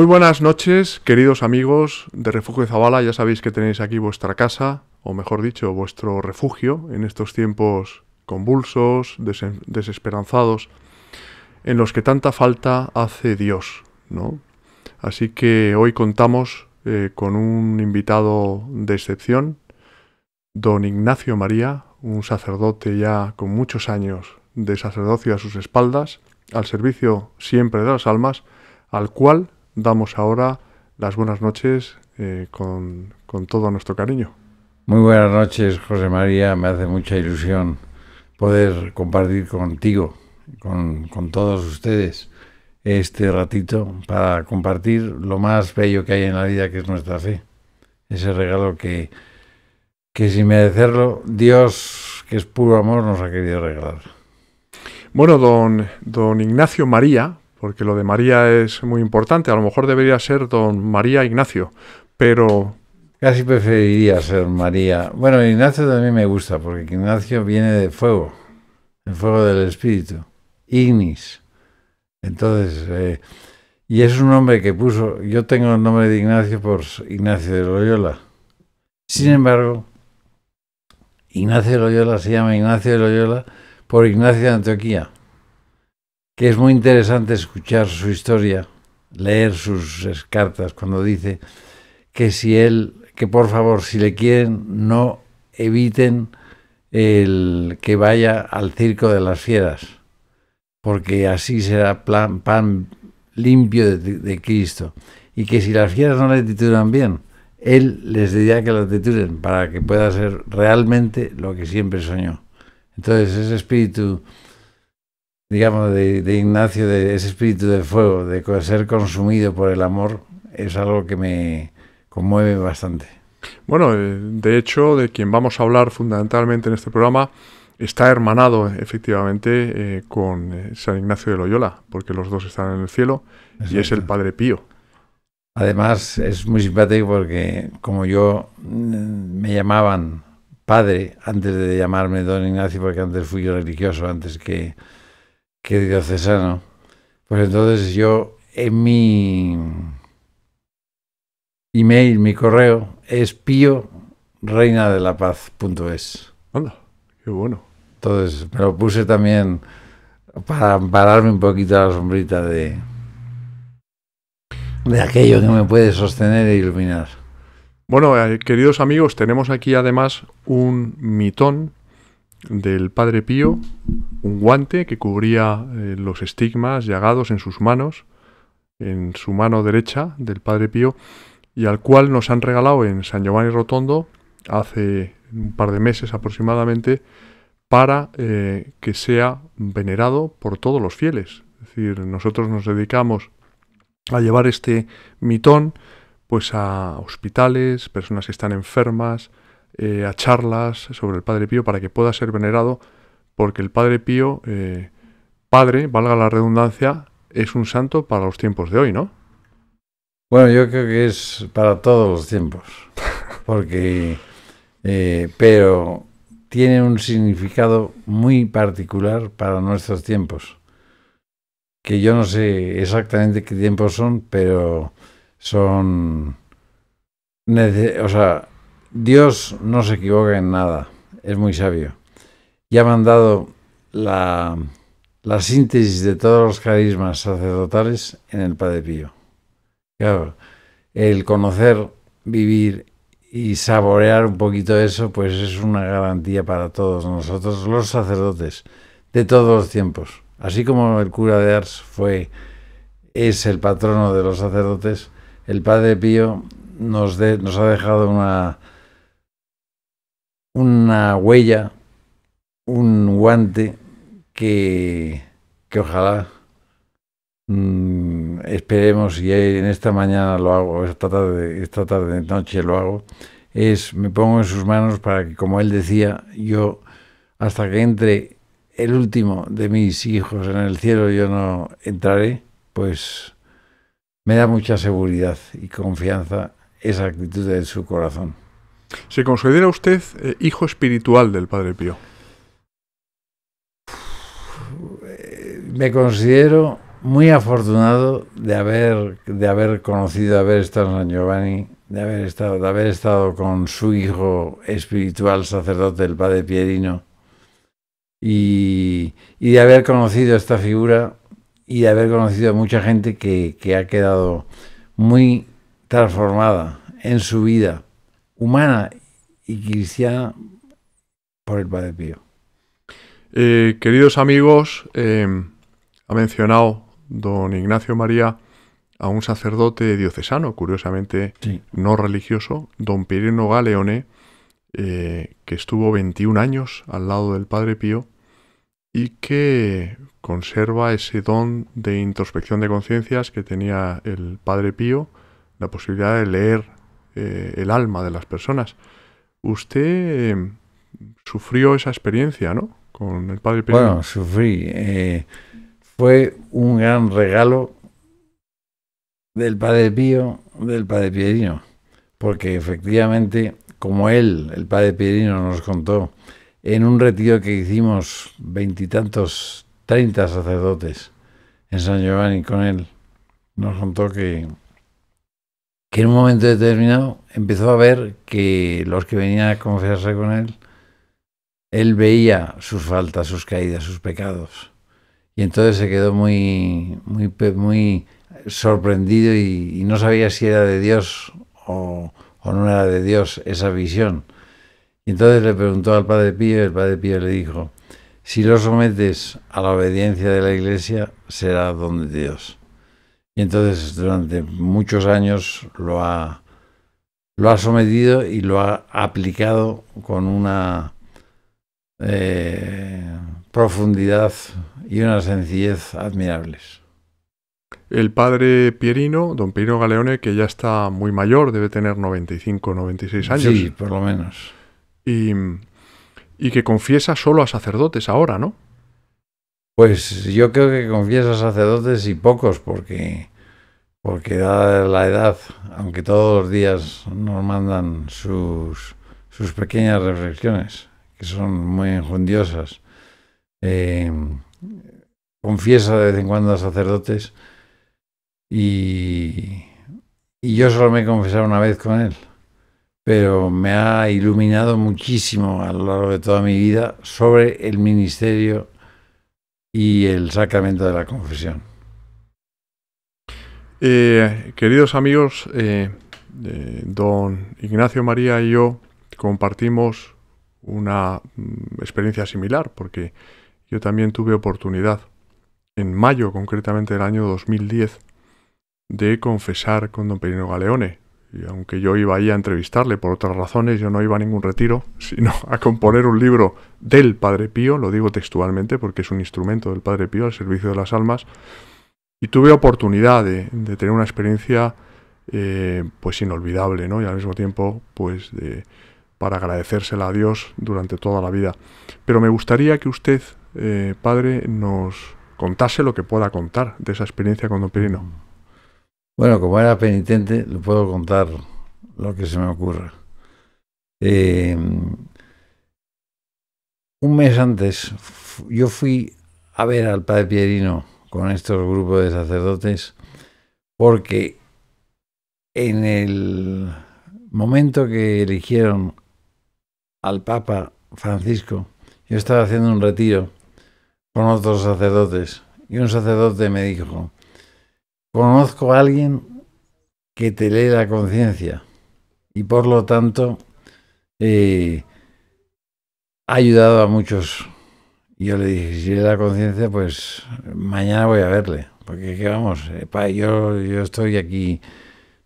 Muy buenas noches, queridos amigos de Refugio de Zabala. Ya sabéis que tenéis aquí vuestra casa, o mejor dicho, vuestro refugio en estos tiempos convulsos, desesperanzados, en los que tanta falta hace Dios, ¿no? Así que hoy contamos eh, con un invitado de excepción, don Ignacio María, un sacerdote ya con muchos años de sacerdocio a sus espaldas, al servicio siempre de las almas, al cual damos ahora las buenas noches eh, con, todo nuestro cariño. Muy buenas noches, José María. Me hace mucha ilusión poder compartir contigo, con, con, todos ustedes, este ratito para compartir lo más bello que hay en la vida, que es nuestra fe. Ese regalo que, que sin merecerlo, Dios, que es puro amor, nos ha querido regalar. Bueno, don, don Ignacio María, porque lo de María es muy importante. A lo mejor debería ser don María Ignacio, pero... Casi preferiría ser María. Bueno, Ignacio también me gusta, porque Ignacio viene de fuego, el fuego del espíritu, Ignis. Entonces, eh, y es un nombre que puso, yo tengo el nombre de Ignacio por Ignacio de Loyola. Sin embargo, Ignacio de Loyola se llama Ignacio de Loyola por Ignacio de Antioquía que es muy interesante escuchar su historia, leer sus cartas, cuando dice que si él, que por favor, si le quieren, no eviten el que vaya al circo de las fieras, porque así será plan, pan limpio de, Cristo. Y que si las fieras no le titulan bien, Él les diría que la titulen para que pueda ser realmente lo que siempre soñó. Entonces ese espíritu digamos, de, Ignacio, de ese espíritu de fuego, de ser consumido por el amor, es algo que me conmueve bastante. Bueno, eh, de hecho, de quien vamos a hablar fundamentalmente en este programa está hermanado efectivamente eh, con eh, San Ignacio de Loyola, porque los dos están en el cielo y es el Padre Pío. Además, es muy simpático porque como yo mm, me llamaban padre antes de llamarme don Ignacio, porque antes fui yo religioso, antes que, Querido diocesano. Pues entonces yo en mi email, mi correo es pío reina de la qué bueno. Entonces me lo puse también para ampararme un poquito la sombrita de, de aquello que me puede sostener e iluminar. Bueno, eh, queridos amigos, tenemos aquí además un mitón del Padre Pío un guante que cubría eh, los estigmas llagados en sus manos, en su mano derecha del Padre Pío, y al cual nos han regalado en San Giovanni Rotondo hace un par de meses aproximadamente para eh, que sea venerado por todos los fieles. Es decir, nosotros nos dedicamos a llevar este mitón pues a hospitales, personas que están enfermas, eh, a charlas sobre el Padre Pío para que pueda ser venerado porque el Padre Pío, eh, Padre, valga la redundancia, es un santo para los tiempos de hoy, ¿no? Bueno, yo creo que es para todos los tiempos, porque, eh, pero tiene un significado muy particular para nuestros tiempos, que yo no sé exactamente qué tiempos son, pero son, o sea, Dios no se equivoca en nada, es muy sabio. Ya han dado la, síntesis de todos los carismas sacerdotales en el Padre Pío. Claro, el conocer, vivir y saborear un poquito eso, pues es una garantía para todos nosotros, los sacerdotes, de todos los tiempos. Así como el cura de Ars fue, es el patrono de los sacerdotes, el Padre Pío nos, nos ha dejado una, una huella un guante que, que ojalá mm, esperemos y en esta mañana lo hago, esta tarde, esta tarde, noche lo hago, es me pongo en sus manos para que, como él decía, yo hasta que entre el último de mis hijos en el cielo yo no entraré, pues me da mucha seguridad y confianza esa actitud de su corazón. ¿Se considera usted eh, hijo espiritual del Padre Pío? me considero muy afortunado de haber, de haber conocido, de haber estado en San Giovanni, de haber estado, de haber estado con su hijo espiritual, sacerdote, el padre Pierino, y, de haber conocido esta figura y de haber conocido a mucha gente que, ha quedado muy transformada en su vida humana y cristiana por el Padre Pío. Eh, queridos amigos, eh, ha mencionado don Ignacio María a un sacerdote diocesano, curiosamente no religioso, don Pirino Galeone, eh, que estuvo 21 años al lado del Padre Pío y que conserva ese don de introspección de conciencias que tenía el Padre Pío, la posibilidad de leer eh, el alma de las personas. Usted eh, sufrió esa experiencia, ¿no? Con el Padre Pío. Bueno, sufrí fue un gran regalo del Padre Pío, del Padre Pierino, porque efectivamente, como él, el Padre Pierino, nos contó, en un retiro que hicimos veintitantos, treinta sacerdotes en San Giovanni con él, nos contó que, que en un momento determinado empezó a ver que los que venían a confesarse con él, él veía sus faltas, sus caídas, sus pecados y entonces se quedó muy, muy, muy sorprendido y, no sabía si era de Dios o, no era de Dios esa visión. Y entonces le preguntó al Padre Pío y el Padre Pío le dijo, si lo sometes a la obediencia de la Iglesia, será don de Dios. Y entonces durante muchos años lo ha, lo ha sometido y lo ha aplicado con una eh, profundidad y una sencillez admirables. El padre Pierino, don Pierino Galeone, que ya está muy mayor, debe tener 95, 96 años. Sí, por lo menos. Y, y que confiesa solo a sacerdotes ahora, ¿no? Pues yo creo que confiesa a sacerdotes y pocos, porque, porque dada la edad, aunque todos los días nos mandan sus, sus pequeñas reflexiones que son muy enjundiosas, eh, confiesa de vez en cuando a sacerdotes y, yo solo me he confesado una vez con él, pero me ha iluminado muchísimo a lo largo de toda mi vida sobre el ministerio y el sacramento de la confesión. Eh, queridos amigos, eh, don Ignacio María y yo compartimos una mm, experiencia similar, porque yo también tuve oportunidad, en mayo concretamente del año 2010, de confesar con don Perino Galeone. Y aunque yo iba ahí a entrevistarle por otras razones, yo no iba a ningún retiro, sino a componer un libro del Padre Pío, lo digo textualmente porque es un instrumento del Padre Pío al servicio de las almas, y tuve oportunidad de, tener una experiencia eh, pues inolvidable, ¿no? Y al mismo tiempo, pues de, para agradecérsela a Dios durante toda la vida. Pero me gustaría que usted, eh, padre, nos contase lo que pueda contar de esa experiencia con Don Pierino. Bueno, como era penitente, le puedo contar lo que se me ocurra. Eh, un mes antes, yo fui a ver al padre Pierino con estos grupos de sacerdotes porque en el momento que eligieron al Papa Francisco. Yo estaba haciendo un retiro con otros sacerdotes y un sacerdote me dijo, conozco a alguien que te lee la conciencia y por lo tanto eh, ha ayudado a muchos. Y yo le dije, si lee la conciencia, pues mañana voy a verle, porque vamos, eh, yo, yo estoy aquí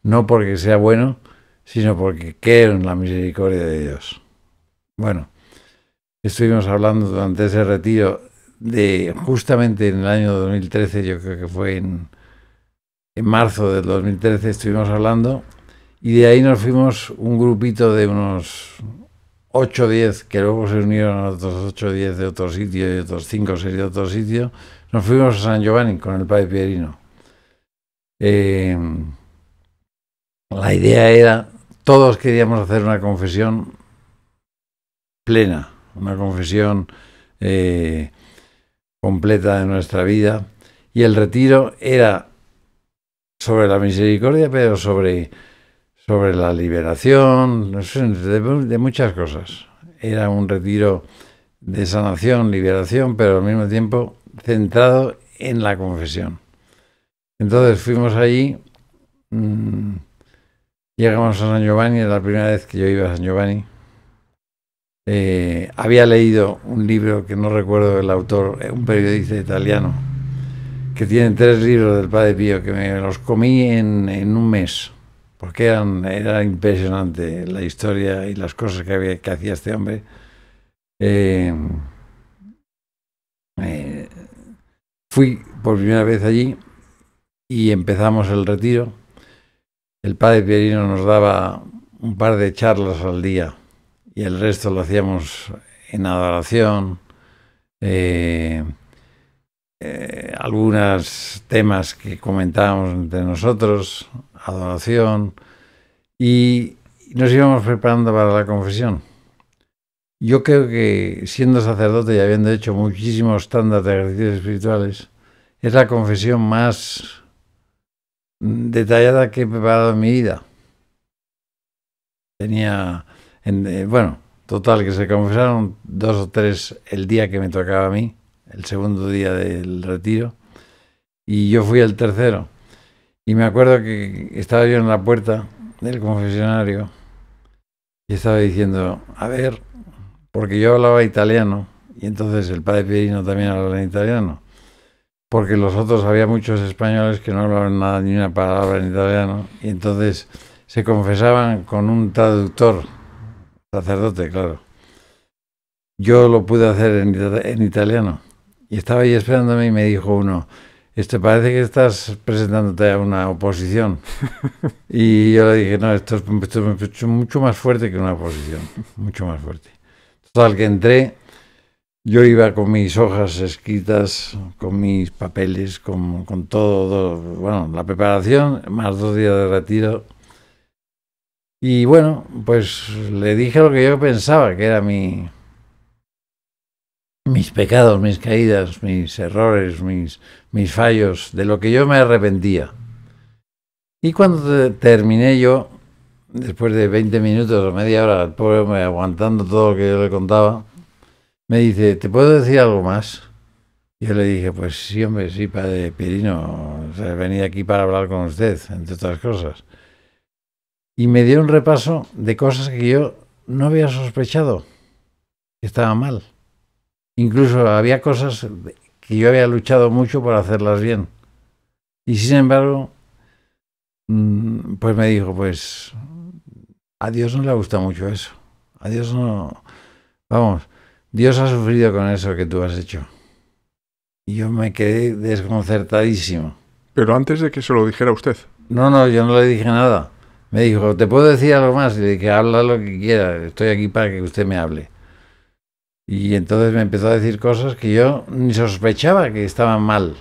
no porque sea bueno, sino porque quiero en la misericordia de Dios. Bueno, estuvimos hablando durante ese retiro de justamente en el año 2013, yo creo que fue en, marzo del 2013 estuvimos hablando y de ahí nos fuimos un grupito de unos 8 o 10 que luego se unieron a otros 8 o 10 de otro sitio y otros 5 o 6 de otro sitio. Nos fuimos a San Giovanni con el padre Pierino. Eh, la idea era, todos queríamos hacer una confesión plena, una confesión eh, completa de nuestra vida. Y el retiro era sobre la misericordia, pero sobre, sobre la liberación, de, muchas cosas. Era un retiro de sanación, liberación, pero al mismo tiempo centrado en la confesión. Entonces fuimos allí, mm, llegamos a San Giovanni, era la primera vez que yo iba a San Giovanni, eh, había leído un libro que no recuerdo el autor, eh, un periodista italiano, que tiene tres libros del Padre Pío, que me los comí en, un mes, porque era impresionante la historia y las cosas que, hacía este hombre. Eh, fui por primera vez allí y empezamos el retiro. El Padre Pierino nos daba un par de charlas al día y el resto lo hacíamos en adoración. Eh, eh, algunos temas que comentábamos entre nosotros, adoración, y nos íbamos preparando para la confesión. Yo creo que siendo sacerdote y habiendo hecho muchísimos estándares de ejercicios espirituales, es la confesión más detallada que he preparado en mi vida. Tenía eh, bueno, total, que se confesaron dos o tres el día que me tocaba a mí, el segundo día del retiro, y yo fui el tercero. Y me acuerdo que estaba yo en la puerta del confesionario y estaba diciendo, a ver, porque yo hablaba italiano, y entonces el padre Pierino también hablaba en italiano, porque los otros había muchos españoles que no hablaban nada, ni una palabra en italiano, y entonces se confesaban con un traductor sacerdote, claro. Yo lo pude hacer en, italiano. Y estaba ahí esperándome y me dijo uno, este parece que estás presentándote a una oposición. y yo le dije, no, esto es, mucho más fuerte que una oposición, mucho más fuerte. Al que entré, yo iba con mis hojas escritas, con mis papeles, con, todo, bueno, la preparación, más dos días de retiro y bueno, pues le dije lo que yo pensaba, que era mi, mis pecados, mis caídas, mis errores, mis, mis fallos, de lo que yo me arrepentía. Y cuando terminé yo, después de 20 minutos o media hora, pobre aguantando todo lo que yo le contaba, me dice, ¿te puedo decir algo más? Yo le dije, pues sí, hombre, sí, padre Pirino, venía aquí para hablar con usted, entre otras cosas y me dio un repaso de cosas que yo no había sospechado que estaba mal. Incluso había cosas que yo había luchado mucho por hacerlas bien. Y sin embargo, mm, pues me dijo, pues a Dios no le gusta mucho eso. A Dios no... Vamos, Dios ha sufrido con eso que tú has hecho. Y yo me quedé desconcertadísimo. Pero antes de que se lo dijera usted. No, no, yo no le dije nada. Me dijo, ¿te puedo decir algo más? Y le dije, habla lo que quiera, estoy aquí para que usted me hable. Y entonces me empezó a decir cosas que yo ni sospechaba que estaban mal.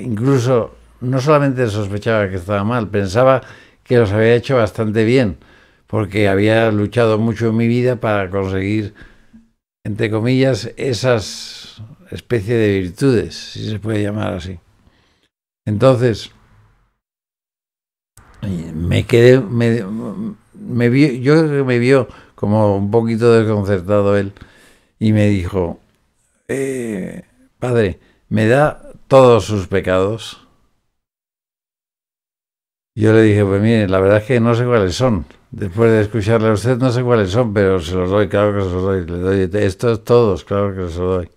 incluso no solamente sospechaba que estaba mal, pensaba que los había hecho bastante bien, porque había luchado mucho en mi vida para conseguir, entre comillas, esas especie de virtudes, si se puede llamar así. Entonces, Mm. me quedé, me, yo creo que me vio como un poquito desconcertado él y me dijo, eh, padre, ¿me da todos sus pecados? Yo le dije, pues mire, la verdad es que no sé cuáles son. Después de escucharle a usted, no sé cuáles son, pero se los doy, claro que se los doy. Le doy estos todos, claro que se los doy.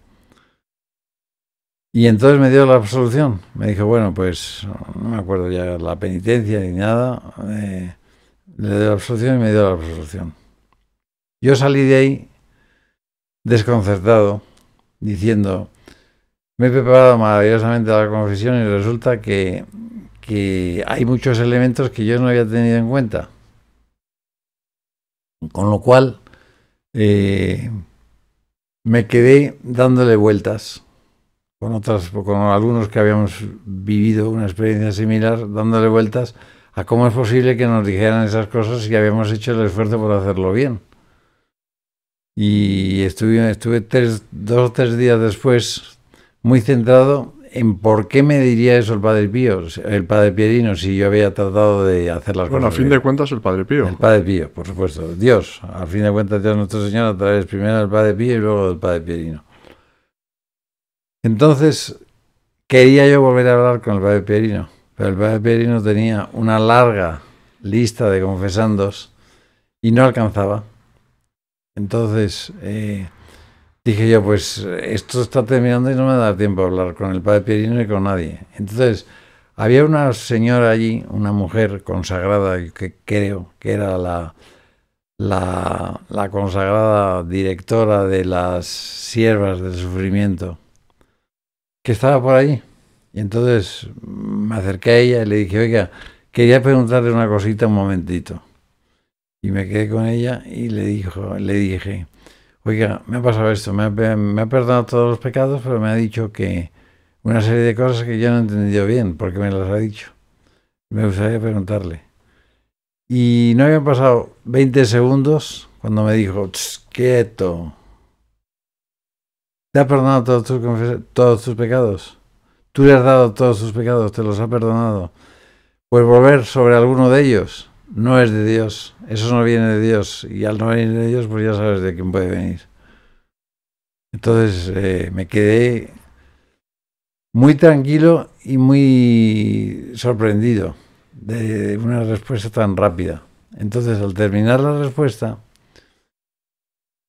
Y entonces me dio la absolución. Me dijo, bueno, pues no me acuerdo ya la penitencia ni nada. Eh, le dio la absolución y me dio la absolución. Yo salí de ahí desconcertado, diciendo, me he preparado maravillosamente la confesión y resulta que, hay muchos elementos que yo no había tenido en cuenta. Con lo cual, eh, me quedé dándole vueltas con, otras, con algunos que habíamos vivido una experiencia similar, dándole vueltas a cómo es posible que nos dijeran esas cosas si habíamos hecho el esfuerzo por hacerlo bien. Y estuve, estuve dos o tres días después muy centrado en por qué me diría eso el Padre Pío, el Padre Pierino, si yo había tratado de hacer las cosas bien. Bueno, a fin de cuentas, el Padre Pío. El Padre Pío, por supuesto. Dios, a fin de cuentas, Dios nuestro Señor, a través primero del Padre Pío y luego del Padre Pierino. Entonces, quería yo volver a hablar con el padre Pierino, pero el padre Pierino tenía una larga lista de confesandos y no alcanzaba. Entonces, eh, dije yo, pues esto está terminando y no me da tiempo a hablar con el padre Pierino y con nadie. Entonces, había una señora allí, una mujer consagrada, que creo que era la consagrada directora de las siervas del sufrimiento que estaba por ahí. Y entonces me acerqué a ella y le dije, oiga, quería preguntarle una cosita un momentito. Y me quedé con ella y le, dijo, le dije, oiga, me ha pasado esto, me ha, perdonado todos los pecados, pero me ha dicho que una serie de cosas que yo no he entendido bien, porque me las ha dicho. Me gustaría preguntarle. Y no habían pasado 20 segundos cuando me dijo, quieto, te ha perdonado todos tus, pecados. Tú le has dado todos tus pecados, te los ha perdonado. Pues volver sobre alguno de ellos no es de Dios. Eso no viene de Dios. Y al no venir de Dios, pues ya sabes de quién puede venir. Entonces eh, me quedé muy tranquilo y muy sorprendido de una respuesta tan rápida. Entonces, al terminar la respuesta,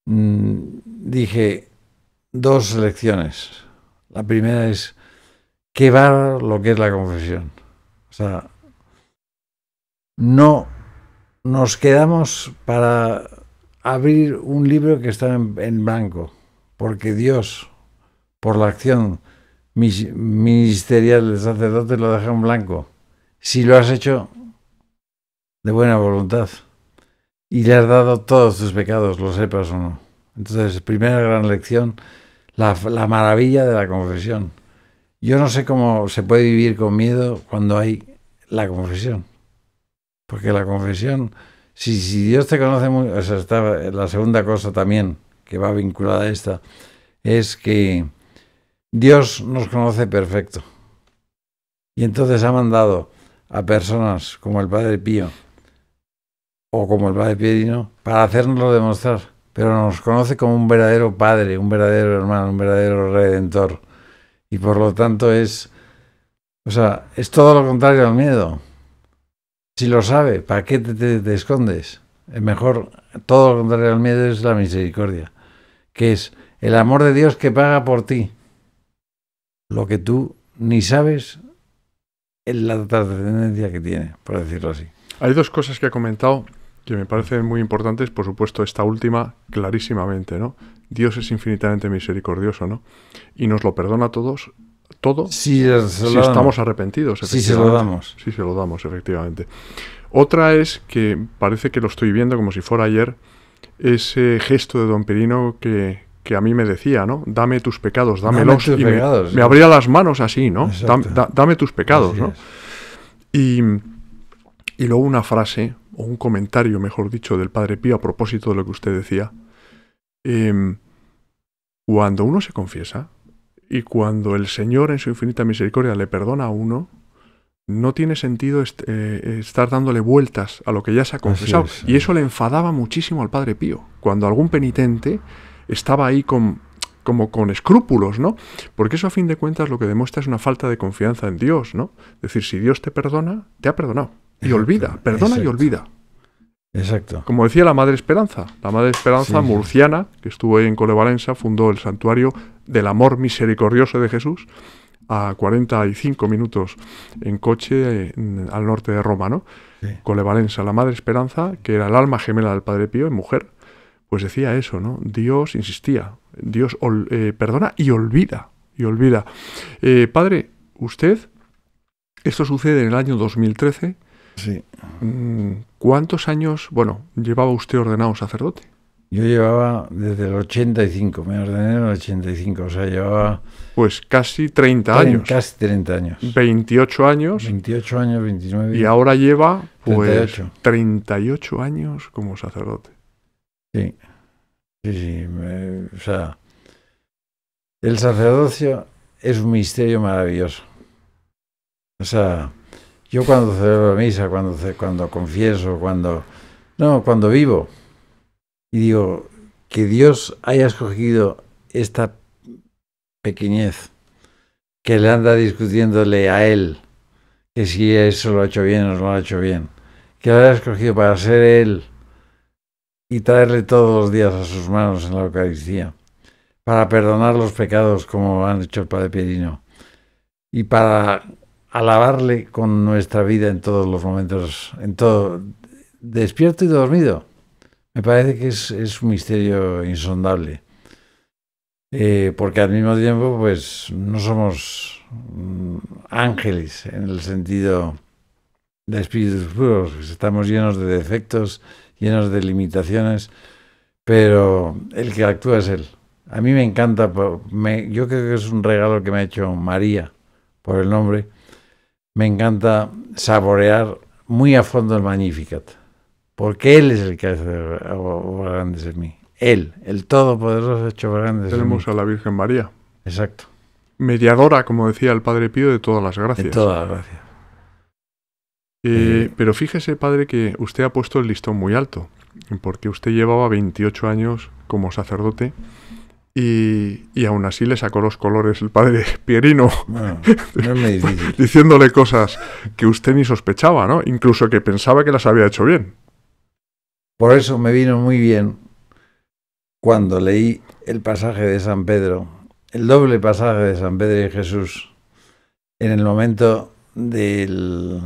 mm, dije, dos lecciones. La primera es que va lo que es la confesión. O sea, no nos quedamos para abrir un libro que está en, blanco, porque Dios, por la acción ministerial del sacerdote, lo deja en blanco. Si lo has hecho de buena voluntad y le has dado todos tus pecados, lo sepas o no. Entonces, primera gran lección la, maravilla de la confesión. Yo no sé cómo se puede vivir con miedo cuando hay la confesión. Porque la confesión, si, si Dios te conoce muy esa la segunda cosa también que va vinculada a esta, es que Dios nos conoce perfecto. Y entonces ha mandado a personas como el Padre Pío o como el Padre Piedino para hacernoslo demostrar pero nos conoce como un verdadero Padre, un verdadero hermano, un verdadero redentor. Y por lo tanto es, o sea, es todo lo contrario al miedo. Si lo sabe, ¿para qué te, escondes? es mejor, todo lo contrario al miedo es la misericordia, que es el amor de Dios que paga por ti lo que tú ni sabes en la trascendencia que tiene, por decirlo así. Hay dos cosas que ha comentado que me parecen muy importantes, por supuesto, esta última clarísimamente, ¿no? Dios es infinitamente misericordioso, ¿no? Y nos lo perdona a todos, todo, si, estamos arrepentidos, Si se lo damos. Si se lo damos, efectivamente. Otra es que parece que lo estoy viendo como si fuera ayer, ese gesto de don Pirino que, a mí me decía, ¿no? Dame tus pecados, Dame tus me, abría las manos así, ¿no? Dame, tus pecados, ¿no? Y, y, luego una frase o un comentario, mejor dicho, del Padre Pío a propósito de lo que usted decía. Em, cuando uno se confiesa y cuando el Señor en su infinita misericordia le perdona a uno, no tiene sentido eh, estar dándole vueltas a lo que ya se ha confesado. y eso le enfadaba muchísimo al Padre Pío, cuando algún penitente estaba ahí con, como con escrúpulos, ¿no? Porque eso a fin de cuentas lo que demuestra es una falta de confianza en Dios, ¿no? Es decir, si Dios te perdona, te ha perdonado y olvida, perdona y olvida. Exacto. Como decía la Madre Esperanza, la Madre Esperanza murciana, que estuvo ahí en Colevalenza, fundó el santuario del amor misericordioso de Jesús a 45 minutos en coche al norte de Roma, ¿no? la Madre Esperanza, que era el alma gemela del Padre Pío, en mujer, pues decía eso, ¿no? Dios insistía, Dios eh, perdona y olvida, y olvida. Eh, padre, usted, esto sucede en el año 2013 Sí. Mm, ¿Cuántos años, bueno, llevaba usted ordenado sacerdote? Yo llevaba desde el 85, me ordené en el 85, o sea, llevaba... Pues casi 30 años. Casi 30 años. 28 años. 28 años, 29. Y ahora lleva, pues, 38, años como sacerdote. Sí, sí, sí. o sea, el sacerdocio es un misterio maravilloso. O sea, yo cuando celebro misa, cuando, cuando confieso, cuando... No, cuando vivo. Y digo, que Dios haya escogido esta pequeñez que le anda discutiéndole a él, que si eso lo ha hecho bien o no lo ha hecho bien, que lo haya escogido para ser él y traerle todos los días a sus manos en la Eucaristía, para perdonar los pecados como han hecho el Padre Pierino, y para alabarle con nuestra vida en todos los momentos, en todo, despierto y dormido. Me parece que es, un misterio insondable. Eh, porque al mismo tiempo, pues no somos mm, ángeles en el sentido de espíritus puros, estamos llenos de defectos, llenos de limitaciones, pero el que actúa es Él. A mí me encanta, yo creo que es un regalo que me ha hecho María por el nombre me encanta saborear muy a fondo el Magnificat, porque Él es el que hace grandes en mí. Él, el Todopoderoso, ha hecho grandes Tenemos en mí. a la Virgen María. Exacto. Mediadora, como decía el Padre Pío, de todas las gracias. De todas las gracias. Eh, eh. Pero fíjese, Padre, que usted ha puesto el listón muy alto, porque usted llevaba 28 años como sacerdote y, aún así le sacó los colores el padre Pierino, ah, diciéndole cosas que usted ni sospechaba, ¿no? Incluso que pensaba que las había hecho bien. Por eso me vino muy bien cuando leí el pasaje de San Pedro, el doble pasaje de San Pedro y Jesús, en el momento del,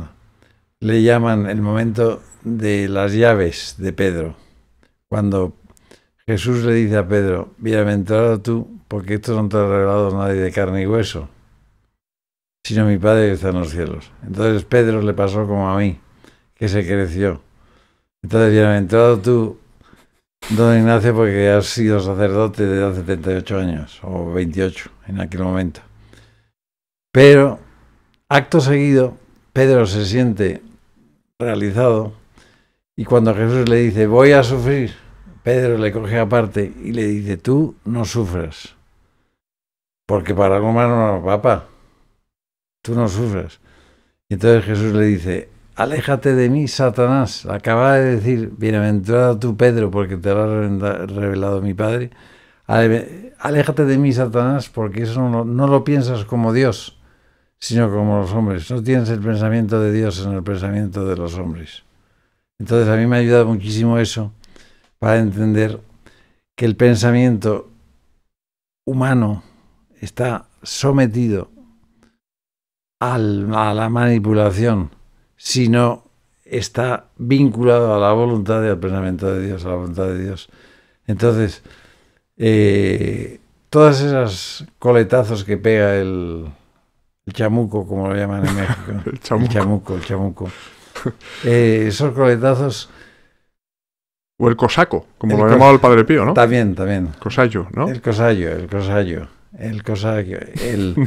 le llaman el momento de las llaves de Pedro, cuando Jesús le dice a Pedro, bienaventurado tú, porque esto no te ha regalado nadie de carne y hueso, sino mi Padre que está en los cielos. Entonces Pedro le pasó como a mí, que se creció. Entonces, bienaventurado tú, don Ignacio, porque has sido sacerdote de hace 78 años, o 28 en aquel momento. Pero, acto seguido, Pedro se siente realizado y cuando Jesús le dice, voy a sufrir, Pedro le coge aparte y le dice, tú no sufras, porque para algo más no, papá, tú no sufras. Y entonces Jesús le dice, aléjate de mí, Satanás, acaba de decir, bienaventurado tú, Pedro, porque te lo ha revelado mi Padre, aléjate de mí, Satanás, porque eso no, no lo piensas como Dios, sino como los hombres, no tienes el pensamiento de Dios en el pensamiento de los hombres. Entonces a mí me ha ayudado muchísimo eso para entender que el pensamiento humano está sometido a la manipulación, sino está vinculado a la voluntad y al pensamiento de Dios, a la voluntad de Dios. Entonces, eh, todas esas coletazos que pega el, chamuco, como lo llaman en México, el chamuco, chamuco, eh, esos coletazos o el cosaco, como lo ha llamado el padre Pío, ¿no? También, también. Cosayo, ¿no? El cosayo, el cosayo, el cosayo.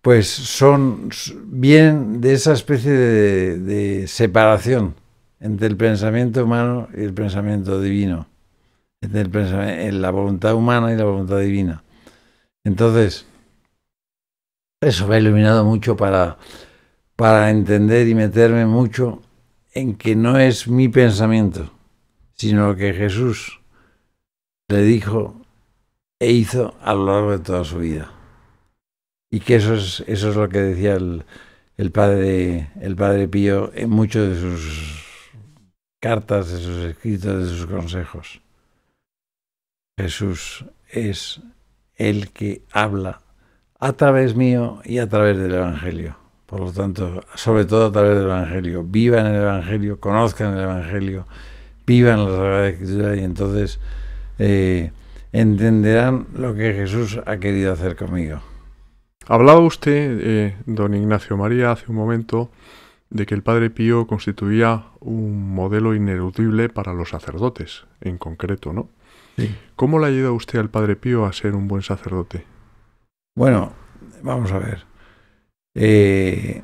pues son bien de esa especie de, separación entre el pensamiento humano y el pensamiento divino. Entre el la voluntad humana y la voluntad divina. Entonces, eso me ha iluminado mucho para, para entender y meterme mucho en que no es mi pensamiento sino que Jesús le dijo e hizo a lo largo de toda su vida. Y que eso es, eso es lo que decía el, padre, el padre Pío en muchos de sus cartas, de sus escritos, de sus consejos. Jesús es el que habla a través mío y a través del Evangelio. Por lo tanto, sobre todo a través del Evangelio. en el Evangelio, conozcan el Evangelio vivan la Sagrada y entonces eh, entenderán lo que Jesús ha querido hacer conmigo. Hablaba usted, eh, don Ignacio María, hace un momento, de que el Padre Pío constituía un modelo ineludible para los sacerdotes, en concreto, ¿no? Sí. ¿Cómo le ayuda usted al Padre Pío a ser un buen sacerdote? Bueno, vamos a ver. Eh,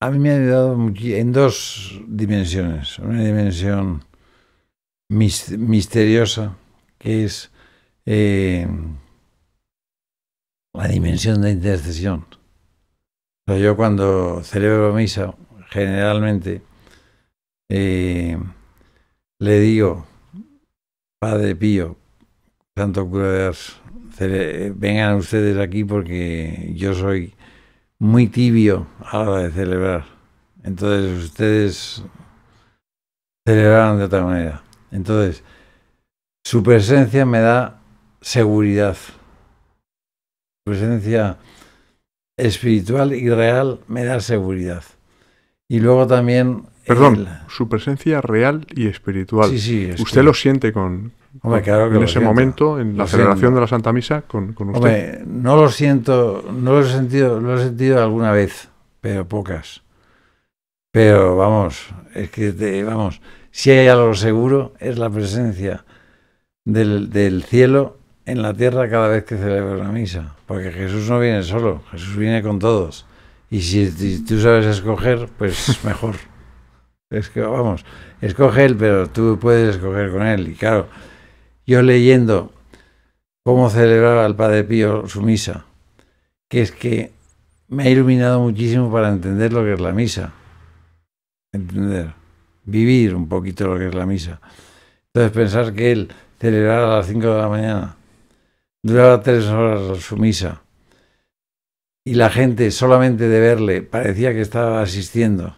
a mí me ha ayudado en dos dimensiones. Una dimensión misteriosa, que es eh, la dimensión de intercesión. yo cuando celebro misa, generalmente eh, le digo, Padre Pío, Santo Cura de Ars, vengan ustedes aquí porque yo soy muy tibio a la hora de celebrar. Entonces ustedes celebraron de otra manera. Entonces, su presencia me da seguridad. Su presencia espiritual y real me da seguridad. Y luego también... Perdón, su presencia real y espiritual. Sí, sí. Usted lo siente con, claro en ese momento, en la celebración de la Santa Misa con, usted. no lo siento, no lo he sentido, lo he sentido alguna vez, pero pocas. Pero vamos, es que vamos, si hay algo seguro es la presencia del, cielo en la tierra cada vez que celebra una misa, porque Jesús no viene solo, Jesús viene con todos. Y si, si tú sabes escoger, pues mejor. es que vamos, escoge él, pero tú puedes escoger con él. Y claro, yo leyendo cómo celebraba al Padre Pío su misa, que es que me ha iluminado muchísimo para entender lo que es la misa. Entender, vivir un poquito lo que es la misa. Entonces pensar que él celebraba a las 5 de la mañana, duraba tres horas su misa, y la gente solamente de verle parecía que estaba asistiendo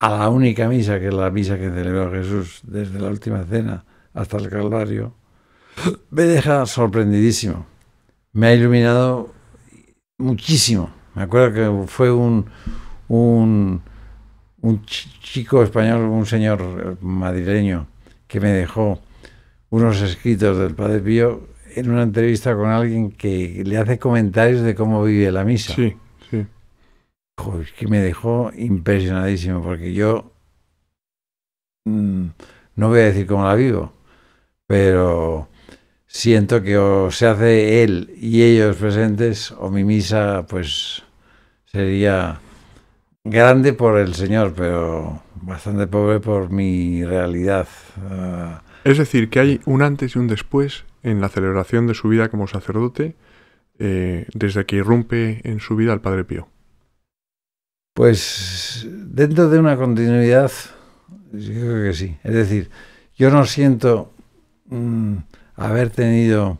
a la única misa, que es la misa que celebró Jesús desde la última cena hasta el Calvario, me deja sorprendidísimo. Me ha iluminado muchísimo. Me acuerdo que fue un, un, chico español, un señor madrileño, que me dejó unos escritos del Padre Pío en una entrevista con alguien que le hace comentarios de cómo vive la misa. Sí, sí. Joder, que me dejó impresionadísimo, porque yo mm, no voy a decir cómo la vivo, pero siento que o se hace él y ellos presentes o mi misa pues sería grande por el Señor, pero bastante pobre por mi realidad. Ah, es decir, que hay un antes y un después en la celebración de su vida como sacerdote eh, desde que irrumpe en su vida el Padre Pío. Pues dentro de una continuidad, yo creo que sí. Es decir, yo no siento... Mm, haber tenido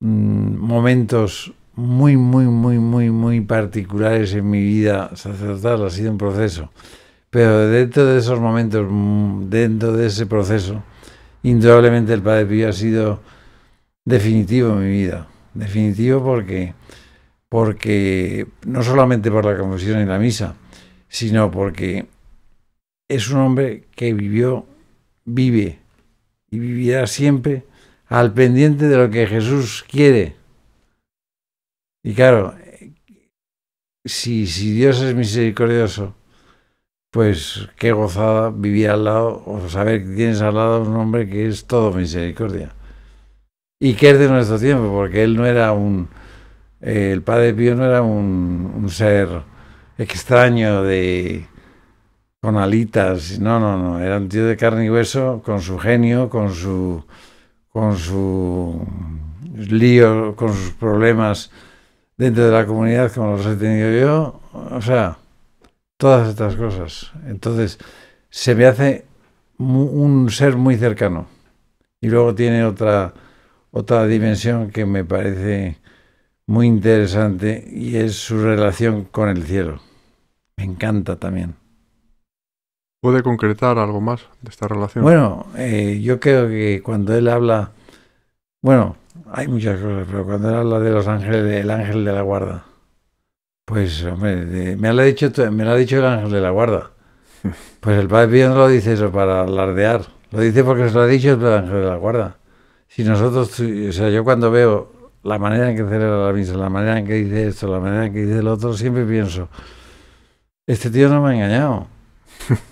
mm, momentos muy, muy, muy, muy, muy particulares en mi vida sacerdotal. Ha sido un proceso. Pero dentro de esos momentos, mm, dentro de ese proceso, indudablemente el Padre Pío ha sido definitivo en mi vida. Definitivo porque, porque no solamente por la confesión y la misa, sino porque es un hombre que vivió, vive y vivirá siempre al pendiente de lo que Jesús quiere. Y claro, si, si Dios es misericordioso, pues qué gozada vivir al lado o saber que tienes al lado un hombre que es todo misericordia. Y que es de nuestro tiempo, porque él no era un... Eh, el Padre Pío no era un, ser extraño de con alitas, no, no, no, era un tío de carne y hueso, con su genio, con su con su lío, con sus problemas dentro de la comunidad como los he tenido yo, o sea, todas estas cosas. Entonces, se me hace un ser muy cercano. Y luego tiene otra, otra dimensión que me parece muy interesante y es su relación con el cielo. Me encanta también puede concretar algo más de esta relación? Bueno, eh, yo creo que cuando él habla, bueno, hay muchas cosas, pero cuando él habla de los ángeles, del ángel de la guarda, pues hombre, me, lo ha dicho, me ha dicho el ángel de la guarda. Pues el Padre Pío no lo dice eso para alardear, lo dice porque se lo ha dicho el ángel de la guarda. Si nosotros, o sea, yo cuando veo la manera en que celebra la misa, la manera en que dice esto, la manera en que dice el otro, siempre pienso, este tío no me ha engañado.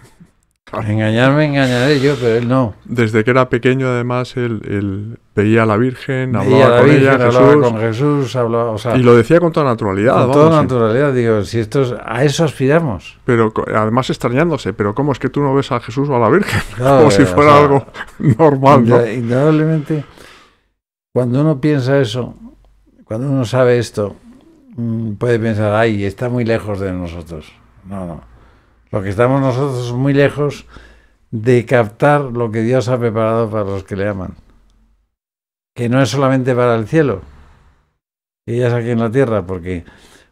Pues engañarme engañaré yo, pero él no. Desde que era pequeño, además, él, veía a la Virgen, hablaba con ella, Jesús, y lo decía con toda naturalidad. Con toda naturalidad, digo, si esto a eso aspiramos. Pero además extrañándose, pero ¿cómo es que tú no ves a Jesús o a la Virgen? Como si fuera algo normal, Indudablemente, cuando uno piensa eso, cuando uno sabe esto, mm, puede pensar, ay, está muy lejos de nosotros. No, no porque estamos nosotros muy lejos de captar lo que Dios ha preparado para los que le aman, que no es solamente para el cielo, Y ya es aquí en la tierra, porque,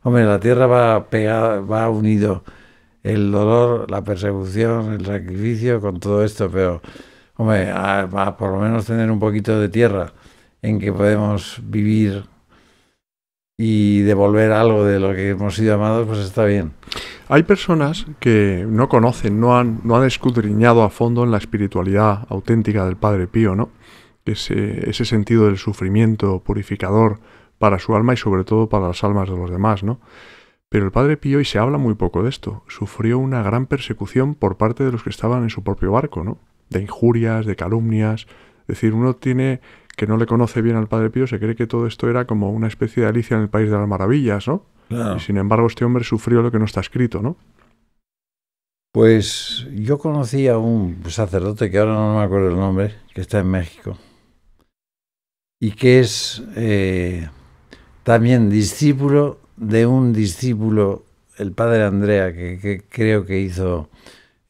hombre, la tierra va pegada, va unido el dolor, la persecución, el sacrificio con todo esto, pero, hombre, va por lo menos tener un poquito de tierra en que podemos vivir y devolver algo de lo que hemos sido amados, pues está bien. Hay personas que no conocen, no han, no han escudriñado a fondo en la espiritualidad auténtica del Padre Pío, ¿no? Ese, ese sentido del sufrimiento purificador para su alma y sobre todo para las almas de los demás, ¿no? Pero el Padre Pío, y se habla muy poco de esto, sufrió una gran persecución por parte de los que estaban en su propio barco, ¿no? De injurias, de calumnias. Es decir, uno tiene que no le conoce bien al Padre Pío se cree que todo esto era como una especie de Alicia en el País de las Maravillas, ¿no? Y sin embargo este hombre sufrió lo que no está escrito, ¿no? Pues yo conocí a un sacerdote que ahora no me acuerdo el nombre, que está en México, y que es eh, también discípulo de un discípulo, el padre Andrea, que, creo que hizo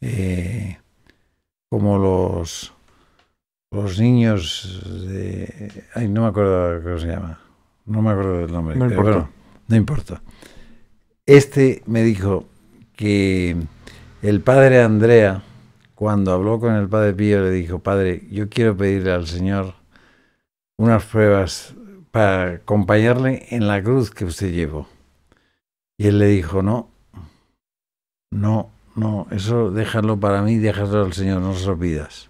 eh, como los los niños de... Ay, no me acuerdo cómo se llama. No me acuerdo del nombre. No importa. no importa. Este me dijo que el padre Andrea, cuando habló con el padre Pío, le dijo, padre, yo quiero pedirle al Señor unas pruebas para acompañarle en la cruz que usted llevó. Y él le dijo, no, no, no, eso déjalo para mí, déjalo al Señor, no se lo pidas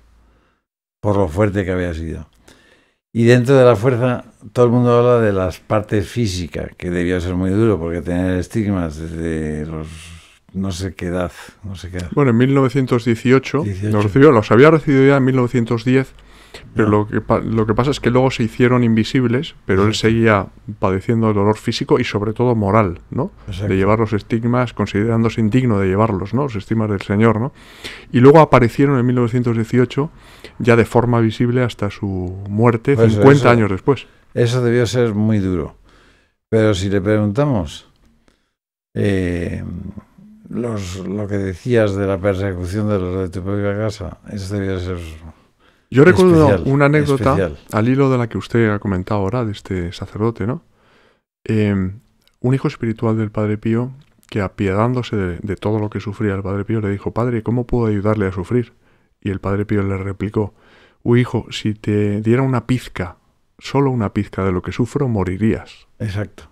por lo fuerte que había sido. Y dentro de la fuerza, todo el mundo habla de las partes físicas, que debió ser muy duro, porque tener estigmas desde los no sé qué edad. No sé qué edad. Bueno, en 1918, los, recibió, los había recibido ya en 1910 pero lo que, lo que pasa es que luego se hicieron invisibles, pero él seguía padeciendo el dolor físico y sobre todo moral, ¿no? De llevar los estigmas, considerándose indigno de llevarlos, ¿no? Los estigmas del Señor, ¿no? Y luego aparecieron en 1918, ya de forma visible hasta su muerte, 50 pues años después. Eso debió ser muy duro. Pero si le preguntamos eh, los, lo que decías de la persecución de los de tu propia casa, eso debió ser yo recuerdo una anécdota al hilo de la que usted ha comentado ahora, de este sacerdote, ¿no? Eh, un hijo espiritual del Padre Pío que apiadándose de, todo lo que sufría el Padre Pío le dijo, Padre, ¿cómo puedo ayudarle a sufrir? Y el Padre Pío le replicó, Uy hijo, si te diera una pizca, solo una pizca de lo que sufro, morirías. Exacto.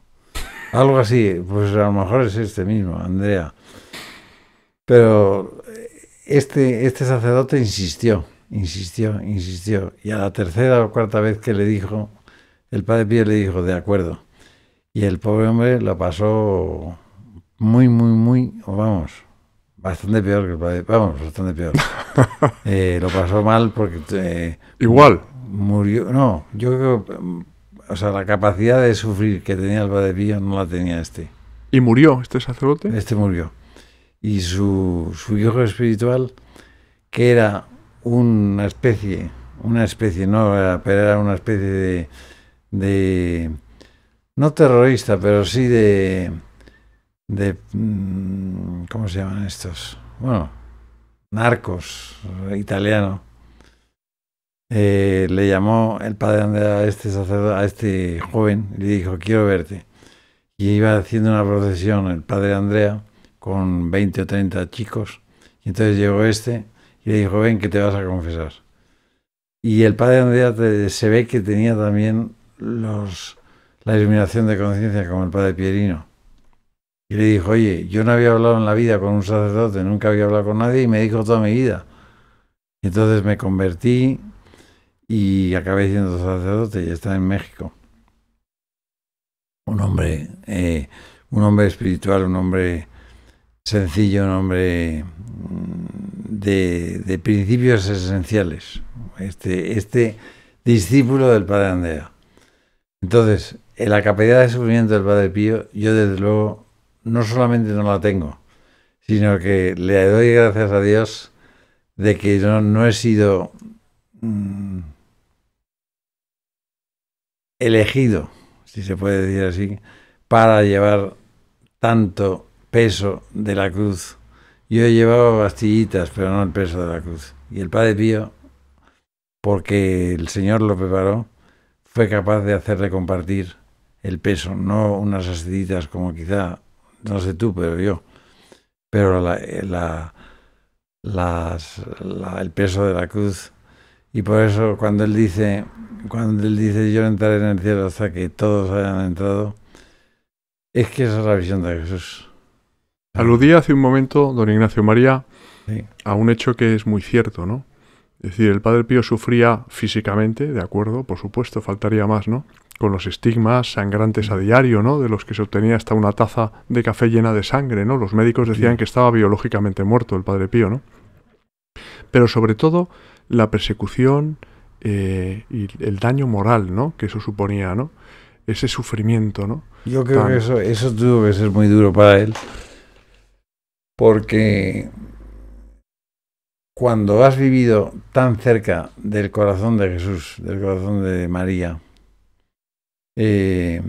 Algo así, pues a lo mejor es este mismo, Andrea. Pero eh, este, este sacerdote insistió insistió, insistió. Y a la tercera o cuarta vez que le dijo, el padre Pío le dijo, de acuerdo. Y el pobre hombre lo pasó muy, muy, muy, vamos, bastante peor que el padre, vamos, bastante peor. Eh, lo pasó mal porque... Eh, Igual. Murió, no, yo creo, o sea, la capacidad de sufrir que tenía el padre Pío no la tenía este. ¿Y murió este sacerdote? Este murió. Y su, su hijo espiritual, que era una especie, una especie, no, pero era una especie de, de no terrorista, pero sí de, de, mm, ¿cómo se llaman estos? Bueno, narcos italiano. Eh, le llamó el padre a este a este joven, y le dijo, quiero verte. Y iba haciendo una procesión el padre Andrea con 20 o 30 chicos. Y entonces llegó este y le dijo, ven que te vas a confesar. Y el padre Andrea se ve que tenía también los, la iluminación de conciencia como el padre Pierino. Y le dijo, oye, yo no había hablado en la vida con un sacerdote, nunca había hablado con nadie y me dijo toda mi vida. entonces me convertí y acabé siendo sacerdote y está en México. Un hombre, eh, un hombre espiritual, un hombre sencillo, un hombre mm, de, principios esenciales, este, este discípulo del Padre Andrea. Entonces, en la capacidad de sufrimiento del Padre Pío, yo desde luego no solamente no la tengo, sino que le doy gracias a Dios de que yo no he sido mm, elegido, si se puede decir así, para llevar tanto peso de la cruz yo llevado bastillitas, pero no el peso de la cruz. Y el Padre Pío, porque el Señor lo preparó, fue capaz de hacerle compartir el peso, no unas asiditas como quizá, no sé tú, pero yo, pero eh, la, el peso de la cruz. Y por eso cuando él dice, cuando él dice yo entraré en el cielo hasta que todos hayan entrado, es que esa es la visión de Jesús Aludía hace un momento, don Ignacio María, a un hecho que es muy cierto, ¿no? Es decir, el Padre Pío sufría físicamente, de acuerdo, por supuesto, faltaría más, ¿no? Con los estigmas sangrantes a diario, ¿no? De los que se obtenía hasta una taza de café llena de sangre, ¿no? Los médicos decían que estaba biológicamente muerto el Padre Pío, ¿no? Pero sobre todo la persecución eh, y el daño moral, ¿no? Que eso suponía, ¿no? Ese sufrimiento, ¿no? Yo creo que eso, eso tuvo que ser muy duro para él porque cuando has vivido tan cerca del corazón de Jesús, del corazón de María, eh,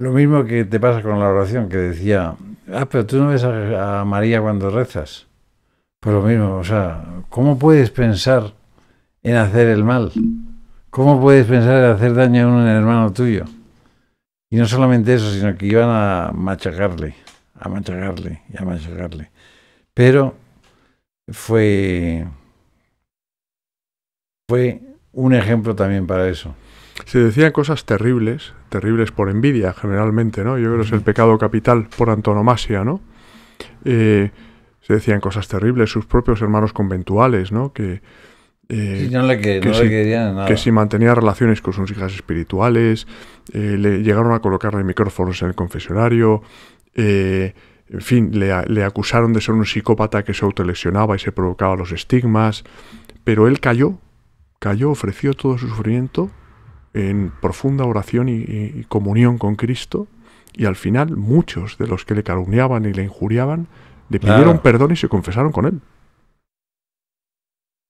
lo mismo que te pasa con la oración, que decía, ah, pero tú no ves a, a, María cuando rezas. Pues lo mismo, o sea, ¿cómo puedes pensar en hacer el mal? ¿Cómo puedes pensar en hacer daño a un hermano tuyo? Y no solamente eso, sino que iban a machacarle a machacarle y a machacarle. Pero fue, fue un ejemplo también para eso. Se decían cosas terribles, terribles por envidia generalmente, ¿no? Yo creo que es el pecado capital por antonomasia, ¿no? Eh, se decían cosas terribles, sus propios hermanos conventuales, ¿no? Que, eh, no le que, si, nada. que si mantenía relaciones con sus hijas espirituales, eh, le llegaron a colocarle micrófonos en el confesionario, eh, en fin, le, acusaron de ser un psicópata que se autolesionaba y se provocaba los estigmas, pero él cayó, cayó, ofreció todo su sufrimiento en profunda oración y, comunión con Cristo, y al final muchos de los que le calumniaban y le injuriaban le pidieron perdón y se confesaron con él.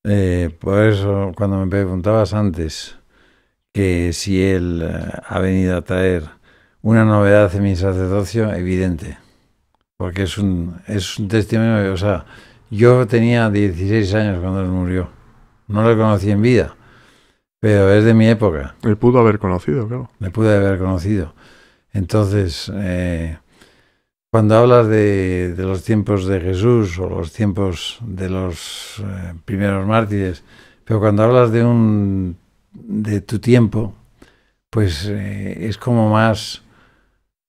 Eh, por eso, cuando me preguntabas antes que si él eh, ha venido a traer una novedad en mi sacerdocio evidente, porque es un, es un testimonio, o sea, yo tenía 16 años cuando él murió, no lo conocí en vida, pero es de mi época. Le pudo haber conocido, claro. Le pude haber conocido. Entonces, eh, cuando hablas de, los tiempos de Jesús o los tiempos de los eh, primeros mártires, pero cuando hablas de un de tu tiempo, pues eh, es como más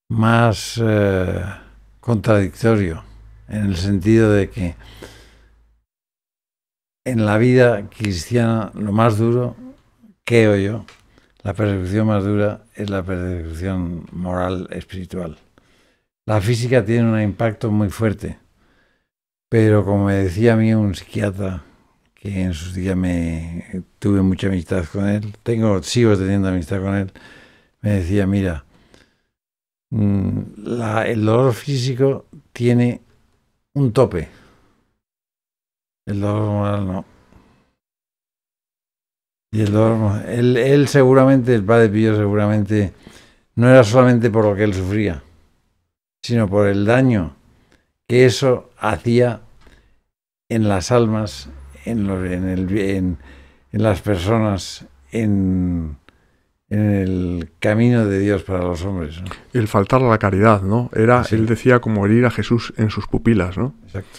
más eh, contradictorio, en el sentido de que en la vida cristiana lo más duro, creo yo, la persecución más dura es la persecución moral espiritual. La física tiene un impacto muy fuerte, pero como me decía a mí un psiquiatra, que en sus días me tuve mucha amistad con él, tengo, sigo teniendo amistad con él, me decía, mira, Mm, la, el dolor físico tiene un tope. El dolor moral no. Y el dolor, él, él seguramente, el padre Pío seguramente, no era solamente por lo que él sufría, sino por el daño que eso hacía en las almas, en, en, el, en las personas, en, en el camino de Dios para los hombres. El faltar a la caridad, ¿no? Era, él decía como herir a Jesús en sus pupilas, ¿no? Exacto.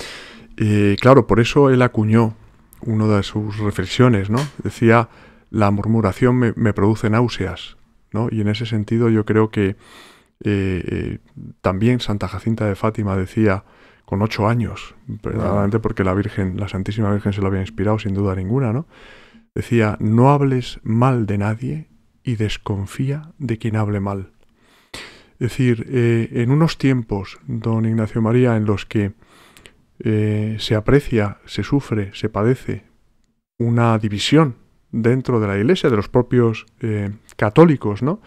Y claro, por eso él acuñó una de sus reflexiones, ¿no? Decía, la murmuración me, produce náuseas, ¿no? Y en ese sentido yo creo que eh, eh, también Santa Jacinta de Fátima decía, con ocho años, verdaderamente ah. porque la Virgen, la Santísima Virgen se lo había inspirado sin duda ninguna, ¿no? Decía, no hables mal de nadie, y desconfía de quien hable mal. Es decir, eh, en unos tiempos, don Ignacio María, en los que eh, se aprecia, se sufre, se padece una división dentro de la Iglesia, de los propios eh, católicos, ¿no?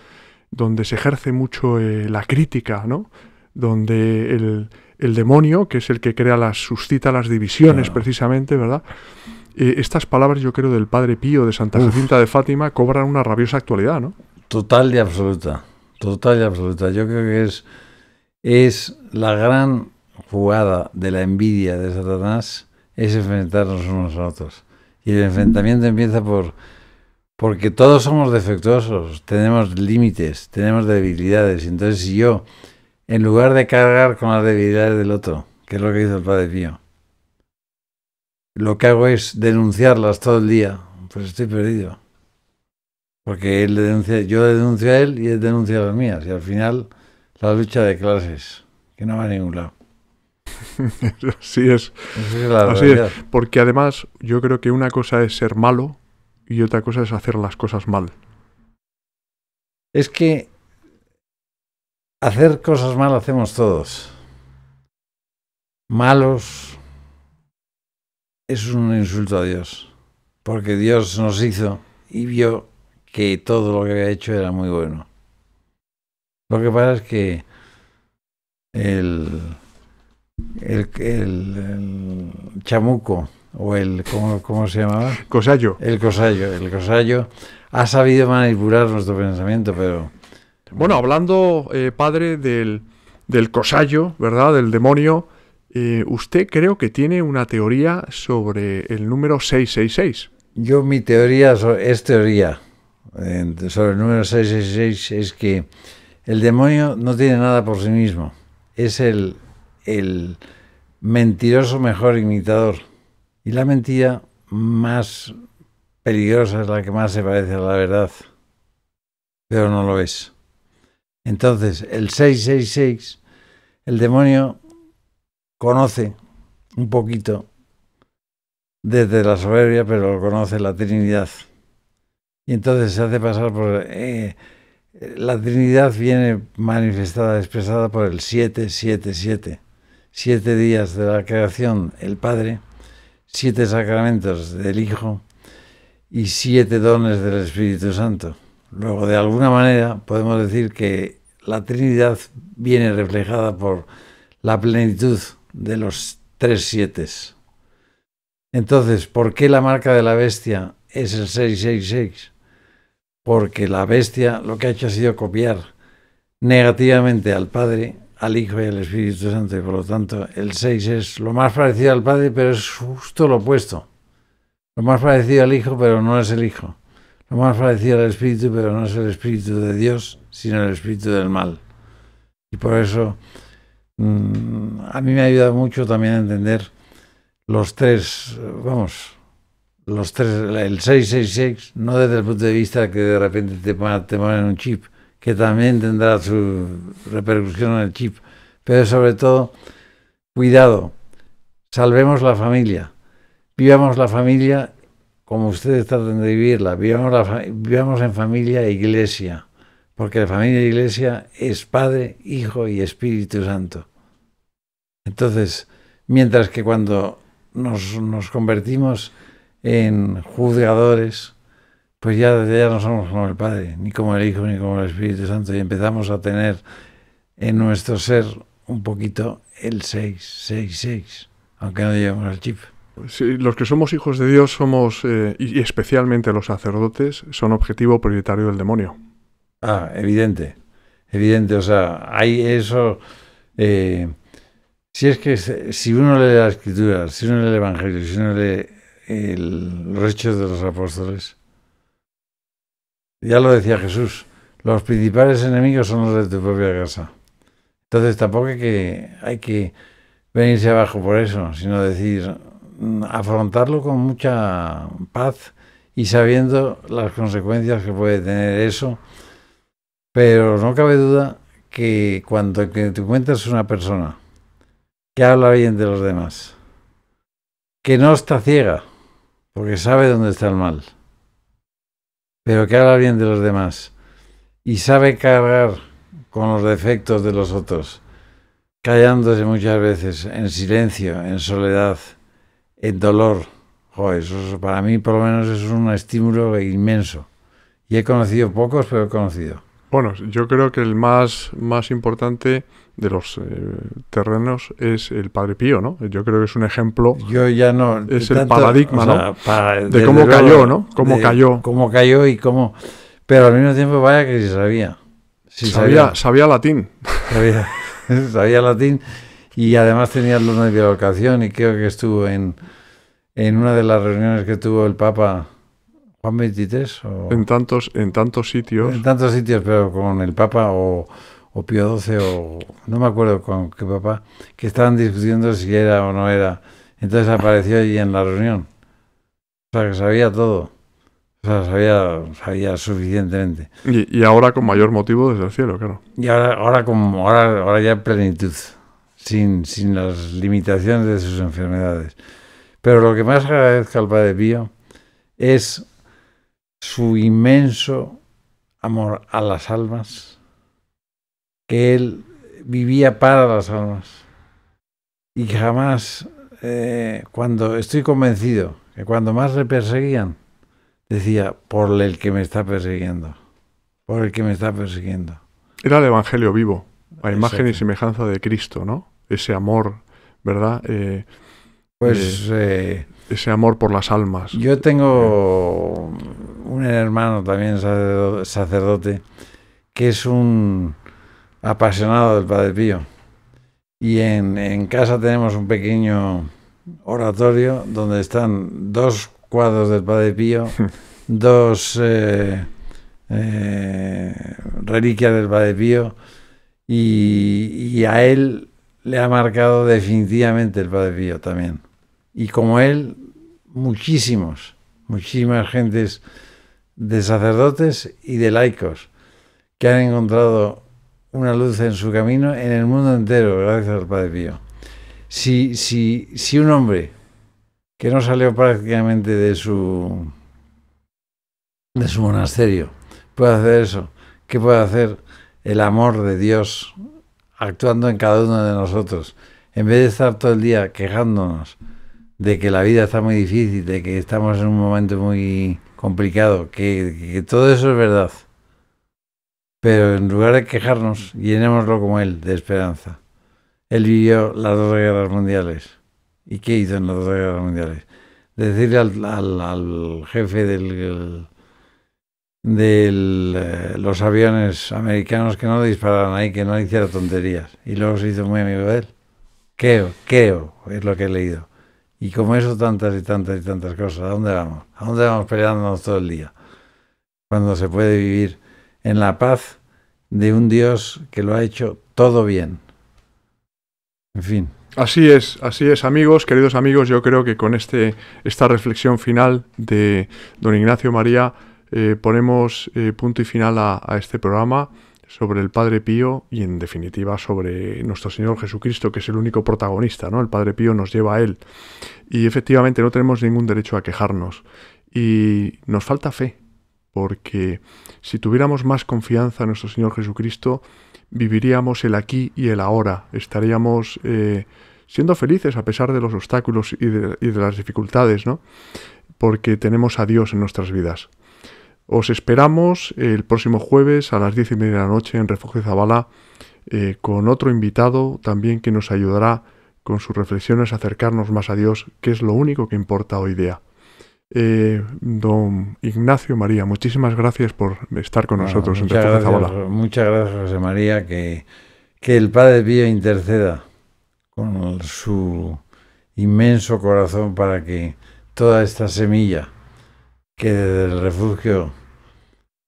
Donde se ejerce mucho la crítica, ¿no? Donde el, demonio, que es el que crea las, suscita las divisiones precisamente, ¿verdad? Eh, estas palabras, yo creo, del Padre Pío de Santa Jacinta de Fátima cobran una rabiosa actualidad, ¿no? Total y absoluta. Total y absoluta. Yo creo que es, es la gran jugada de la envidia de Satanás, es enfrentarnos unos a otros. Y el enfrentamiento empieza por... Porque todos somos defectuosos, tenemos límites, tenemos debilidades. Entonces, si yo, en lugar de cargar con las debilidades del otro, que es lo que hizo el Padre Pío, lo que hago es denunciarlas todo el día. Pues estoy perdido. Porque él denuncia, yo denuncio a él y él denuncia a las mías. Y al final, la lucha de clases, que no va a ningún lado. así es. es. Porque además, yo creo que una cosa es ser malo y otra cosa es hacer las cosas mal. Es que hacer cosas mal hacemos todos. Malos, es un insulto a Dios, porque Dios nos hizo y vio que todo lo que había hecho era muy bueno. Lo que pasa es que el, chamuco, o el, ¿cómo, se llamaba? Cosayo. El cosayo, el cosayo ha sabido manipular nuestro pensamiento, pero... Bueno, hablando, eh, padre, del, del cosayo, ¿verdad? Del demonio eh, usted creo que tiene una teoría sobre el número 666. Yo mi teoría es teoría sobre el número 666 es que el demonio no tiene nada por sí mismo. Es el, el mentiroso mejor imitador. Y la mentira más peligrosa es la que más se parece a la verdad. Pero no lo es. Entonces, el 666, el demonio conoce un poquito desde la soberbia, pero conoce la Trinidad. Y entonces se hace pasar por... Eh, la Trinidad viene manifestada, expresada por el 777. Siete días de la creación, el Padre, siete sacramentos del Hijo y siete dones del Espíritu Santo. Luego, de alguna manera, podemos decir que la Trinidad viene reflejada por la plenitud de los tres siete. Entonces, ¿por qué la marca de la bestia es el 666? Porque la bestia lo que ha hecho ha sido copiar negativamente al Padre, al Hijo y al Espíritu Santo, y por lo tanto el 6 es lo más parecido al Padre, pero es justo lo opuesto. Lo más parecido al Hijo, pero no es el Hijo. Lo más parecido al Espíritu, pero no es el Espíritu de Dios, sino el Espíritu del mal. Y por eso Mm, a mí me ha ayudado mucho también a entender los tres, vamos, los tres, el 666, no desde el punto de vista que de repente te, te ponen un chip, que también tendrá su repercusión en el chip, pero sobre todo, cuidado, salvemos la familia, vivamos la familia como ustedes tratan de vivirla, vivamos, la, vivamos en familia e iglesia, porque la familia e iglesia es Padre, Hijo y Espíritu Santo. Entonces, mientras que cuando nos, nos convertimos en juzgadores, pues ya, ya no somos como el Padre, ni como el Hijo, ni como el Espíritu Santo, y empezamos a tener en nuestro ser un poquito el 666, aunque no llevemos el chip. los que somos hijos de Dios somos, eh, y especialmente los sacerdotes, son objetivo prioritario del demonio. Ah, evidente, evidente. O sea, hay eso, eh, si es que si uno lee la escritura, si uno lee el Evangelio, si uno lee el, los hechos de los apóstoles, ya lo decía Jesús, los principales enemigos son los de tu propia casa. Entonces tampoco hay que, hay que venirse abajo por eso, sino decir, mm, afrontarlo con mucha paz y sabiendo las consecuencias que puede tener eso. Pero no cabe duda que cuando te encuentras una persona que habla bien de los demás, que no está ciega, porque sabe dónde está el mal, pero que habla bien de los demás y sabe cargar con los defectos de los otros, callándose muchas veces, en silencio, en soledad, en dolor. Joder, eso para mí por lo menos es un estímulo inmenso. Y he conocido pocos, pero he conocido. Bueno, yo creo que el más, más importante de los eh, terrenos es el Padre Pío, ¿no? Yo creo que es un ejemplo. Yo ya no. Es el paradigma, ¿no? de cómo cayó, ¿no? Cómo cayó. Cómo cayó y cómo. Pero al mismo tiempo, vaya que si sabía. Sí, sabía, sabía, latín. Sabía, latín y además tenía lunes de biolocación y creo que estuvo en, una de las reuniones que tuvo el Papa Juan 23 en tantos en tantos sitios en tantos sitios pero con el Papa o o Pío XII o no me acuerdo con qué papá, que estaban discutiendo si era o no era. Entonces apareció allí en la reunión. O sea, que sabía todo. O sea, sabía, sabía suficientemente. Y, y ahora con mayor motivo desde el cielo, claro. Y ahora, ahora, como, ahora, ahora ya en plenitud, sin, sin las limitaciones de sus enfermedades. Pero lo que más agradezco al Padre Pío es su inmenso amor a las almas que él vivía para las almas. Y jamás, eh, cuando estoy convencido, que cuando más le perseguían, decía, por el que me está persiguiendo, por el que me está persiguiendo. Era el Evangelio vivo, a imagen y semejanza de Cristo, ¿no? Ese amor, ¿verdad? Eh, pues... Eh, ese amor por las almas. Yo tengo un hermano también sacerdote, que es un apasionado del Padre Pío. Y en, casa tenemos un pequeño oratorio donde están dos cuadros del Padre Pío, dos eh, eh, reliquias del Padre Pío, y, y a él le ha marcado definitivamente el Padre Pío también. Y como él, muchísimos, muchísimas gentes de sacerdotes y de laicos que han encontrado una luz en su camino en el mundo entero, gracias al Padre Pío. Si, si, si un hombre que no salió prácticamente de su, de su monasterio puede hacer eso, ¿qué puede hacer el amor de Dios actuando en cada uno de nosotros? En vez de estar todo el día quejándonos de que la vida está muy difícil, de que estamos en un momento muy complicado, que, que todo eso es verdad pero en lugar de quejarnos, llenémoslo como él, de esperanza. Él vivió las dos guerras mundiales. ¿Y qué hizo en las dos guerras mundiales? Decirle al, jefe del, de eh, los aviones americanos que no dispararan ahí, que no hiciera tonterías. Y luego se hizo muy amigo de él. Creo, creo, es lo que he leído. Y como eso, tantas y tantas y tantas cosas. ¿A dónde vamos? ¿A dónde vamos peleándonos todo el día? Cuando se puede vivir en la paz de un Dios que lo ha hecho todo bien. En fin. Así es, así es, amigos, queridos amigos, yo creo que con este, esta reflexión final de don Ignacio María eh, ponemos eh, punto y final a, a este programa sobre el Padre Pío y en definitiva sobre nuestro Señor Jesucristo, que es el único protagonista, ¿no? El Padre Pío nos lleva a Él. Y efectivamente no tenemos ningún derecho a quejarnos. Y nos falta fe, porque si tuviéramos más confianza en nuestro Señor Jesucristo, viviríamos el aquí y el ahora, estaríamos eh, siendo felices a pesar de los obstáculos y de, las dificultades, ¿no? Porque tenemos a Dios en nuestras vidas. Os esperamos el próximo jueves a las diez y media de la noche en Refugio Zabala eh, con otro invitado también que nos ayudará con sus reflexiones a acercarnos más a Dios, que es lo único que importa hoy día. Eh, don Ignacio María, muchísimas gracias por estar con nosotros muchas gracias, Muchas gracias, José María, que, que el Padre Pío interceda con su inmenso corazón para que toda esta semilla que desde el refugio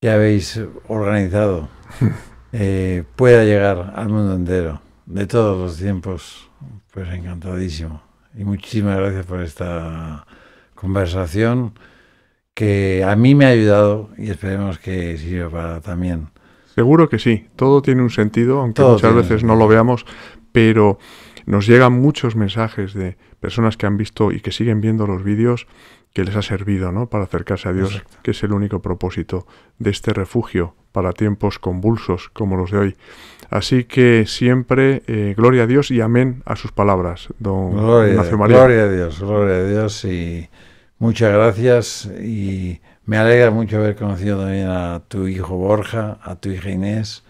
que habéis organizado eh, pueda llegar al mundo entero, de todos los tiempos, pues encantadísimo. Y muchísimas gracias por esta conversación que a mí me ha ayudado y esperemos que sirva para también. Seguro que sí, todo tiene un sentido, aunque muchas veces no lo veamos, pero nos llegan muchos mensajes de personas que han visto y que siguen viendo los vídeos que les ha servido para acercarse a Dios, que es el único propósito de este refugio para tiempos convulsos como los de hoy. Así que siempre eh, gloria a Dios y amén a sus palabras, don Gloria a Dios, gloria a Dios y Muchas gracias y me alegra mucho haber conocido también a tu hijo Borja, a tu hija Inés,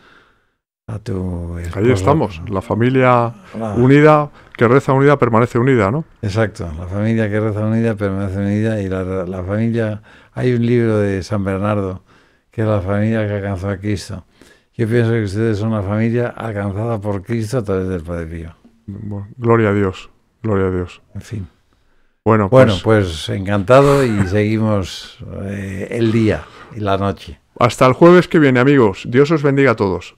a tu... Ahí estamos, la familia unida, que reza unida, permanece unida, ¿no? Exacto, la familia que reza unida, permanece unida y la, familia... Hay un libro de San Bernardo, que es la familia que alcanzó a Cristo. Yo pienso que ustedes son una familia alcanzada por Cristo a través del Padre Pío. gloria a Dios, gloria a Dios. En fin. Bueno, pues-, pues, encantado y seguimos eh, el día y la noche. Hasta el jueves que viene, amigos. Dios os bendiga a todos.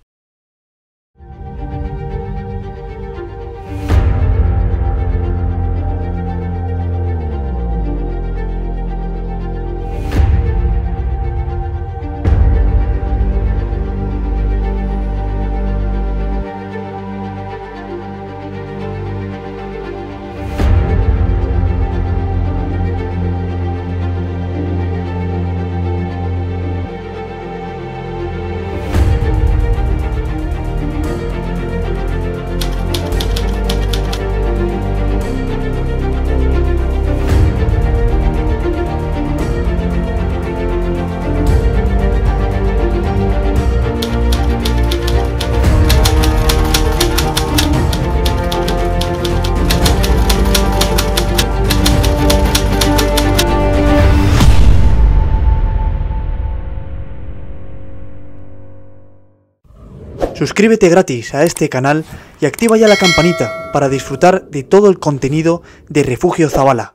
Suscríbete gratis a este canal y activa ya la campanita para disfrutar de todo el contenido de Refugio Zabala.